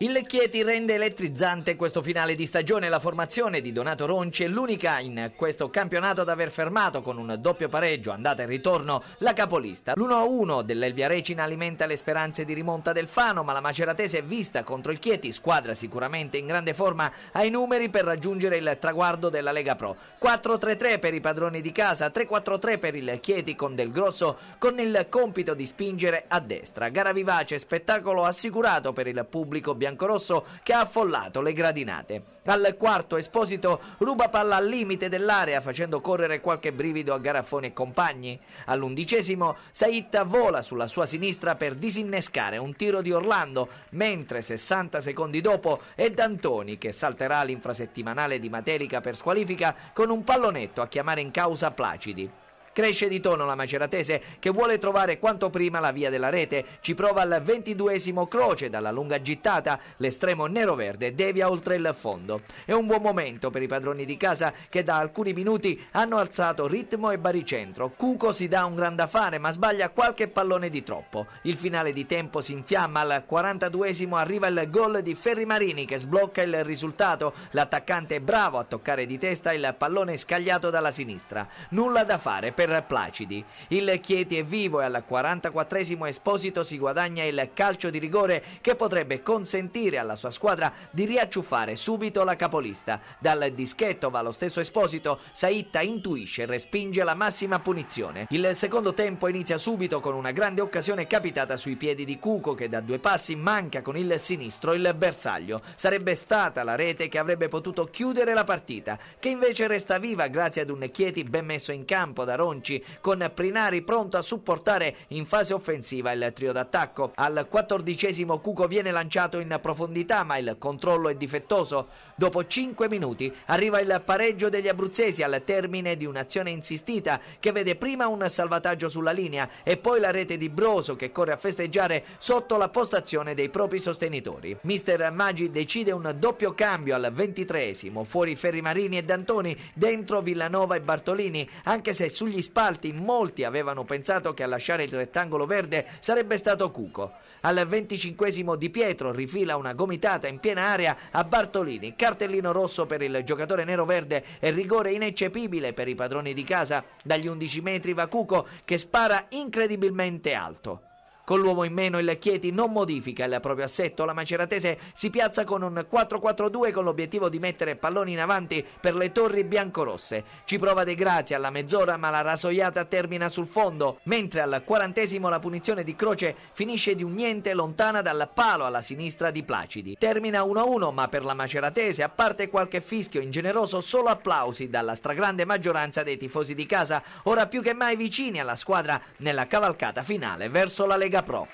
Il Chieti rende elettrizzante questo finale di stagione. La formazione di Donato Ronci è l'unica in questo campionato ad aver fermato con un doppio pareggio, andata e ritorno, la capolista. L'1-1 dell'Elvia Recina alimenta le speranze di rimonta del Fano, ma la Maceratese è vista contro il Chieti, squadra sicuramente in grande forma, ai numeri per raggiungere il traguardo della Lega Pro. 4-3-3 per i padroni di casa, 3-4-3 per il Chieti con Del Grosso, con il compito di spingere a destra. Gara vivace, spettacolo assicurato per il pubblico bianco biancorosso che ha affollato le gradinate. Al quarto Esposito ruba palla al limite dell'area facendo correre qualche brivido a Garaffoni e compagni. All'undicesimo Saitta vola sulla sua sinistra per disinnescare un tiro di Orlando, mentre 60 secondi dopo è D'Antoni che salterà l'infrasettimanale di Materica per squalifica con un pallonetto a chiamare in causa Placidi. Cresce di tono la maceratese che vuole trovare quanto prima la via della rete. Ci prova al ventiduesimo croce dalla lunga gittata, l'estremo nero-verde devia oltre il fondo. È un buon momento per i padroni di casa che da alcuni minuti hanno alzato ritmo e baricentro. Cuco si dà un gran da fare ma sbaglia qualche pallone di troppo. Il finale di tempo si infiamma, al quarantaduesimo arriva il gol di Ferri Marini che sblocca il risultato. L'attaccante è bravo a toccare di testa il pallone scagliato dalla sinistra. Nulla da fare per per Placidi. Il Chieti è vivo e al 44esimo Esposito si guadagna il calcio di rigore che potrebbe consentire alla sua squadra di riacciuffare subito la capolista. Dal dischetto va lo stesso Esposito, Saitta intuisce e respinge la massima punizione. Il secondo tempo inizia subito con una grande occasione capitata sui piedi di Cuco che da due passi manca con il sinistro il bersaglio. Sarebbe stata la rete che avrebbe potuto chiudere la partita, che invece resta viva grazie ad un Chieti ben messo in campo da Rogni Ronci, con Prinari pronto a supportare in fase offensiva il trio d'attacco. Al quattordicesimo Cuco viene lanciato in profondità ma il controllo è difettoso. Dopo 5 minuti arriva il pareggio degli abruzzesi al termine di un'azione insistita che vede prima un salvataggio sulla linea e poi la rete di Broso che corre a festeggiare sotto la postazione dei propri sostenitori. Mister Maggi decide un doppio cambio al ventitreesimo, fuori Ferrimarini e D'Antoni, dentro Villanova e Bartolini, anche se sugli spalti molti avevano pensato che a lasciare il rettangolo verde sarebbe stato Cuco. Al venticinquesimo Di Pietro rifila una gomitata in piena area a Bartolini, cartellino rosso per il giocatore nero-verde e rigore ineccepibile per i padroni di casa. Dagli undici metri va Cuco che spara incredibilmente alto. Con l'uomo in meno il Chieti non modifica il proprio assetto, la Maceratese si piazza con un 4-4-2 con l'obiettivo di mettere palloni in avanti per le torri biancorosse. Ci prova De Grazia alla mezz'ora ma la rasoiata termina sul fondo, mentre al quarantesimo la punizione di Croce finisce di un niente lontana dal palo alla sinistra di Placidi. Termina 1-1 ma per la Maceratese, a parte qualche fischio ingeneroso, solo applausi dalla stragrande maggioranza dei tifosi di casa, ora più che mai vicini alla squadra nella cavalcata finale verso la Lega Liga Pro.